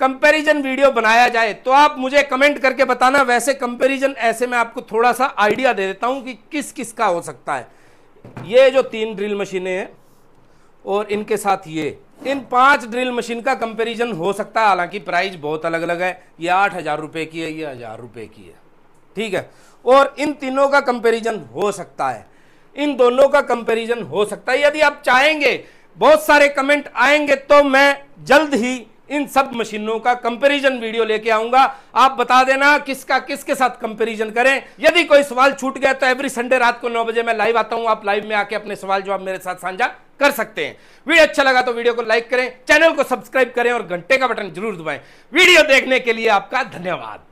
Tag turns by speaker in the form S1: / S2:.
S1: comparison video बनाया जाए तो आप मुझे कमेंट करके बताना वैसे कंपैरिजन ऐसे मैं आपको थोड़ा सा आइडिया दे देता हूँ कि किस किस का हो सकता है ये जो तीन ड्रिल मशीनें हैं और इनके साथ ये इन पांच ड्रिल मशीन का कंपैरिजन हो सकता है हालांकि प्राइस बहुत अलग अलग है ये आठ हज़ार रुपये की है ये हज़ार रुपये की है ठीक है और इन तीनों का कंपेरिजन हो सकता है इन दोनों का कंपेरिजन हो सकता है यदि आप चाहेंगे बहुत सारे कमेंट आएंगे तो मैं जल्द ही इन सब मशीनों का कंपैरिजन वीडियो लेके आऊंगा आप बता देना किसका किसके साथ कंपैरिजन करें यदि कोई सवाल छूट गया तो एवरी संडे रात को नौ बजे मैं लाइव आता हूं आप लाइव में आके अपने सवाल जवाब मेरे साथ साझा कर सकते हैं वीडियो अच्छा लगा तो वीडियो को लाइक करें चैनल को सब्सक्राइब करें और घंटे का बटन जरूर दबाएं वीडियो देखने के लिए आपका धन्यवाद